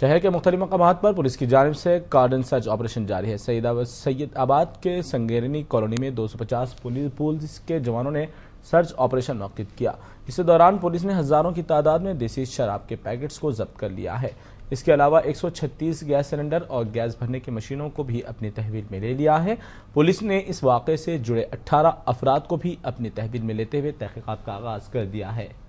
शहर के मुख्तलि मकाम पर पुलिस की जानब से कार्डन सर्च ऑपरेशन जारी है सैद सैद आबाद के संगेरनी कॉलोनी में 250 पुलिस पुलिस के जवानों ने सर्च ऑपरेशन मौकित किया इस दौरान पुलिस ने हज़ारों की तादाद में देसी शराब के पैकेट्स को जब्त कर लिया है इसके अलावा 136 गैस सिलेंडर और गैस भरने की मशीनों को भी अपनी तहवील में ले लिया है पुलिस ने इस वाक़े से जुड़े अट्ठारह अफराद को भी अपनी तहवील में लेते हुए तहकीक़ात का आगाज़ कर दिया है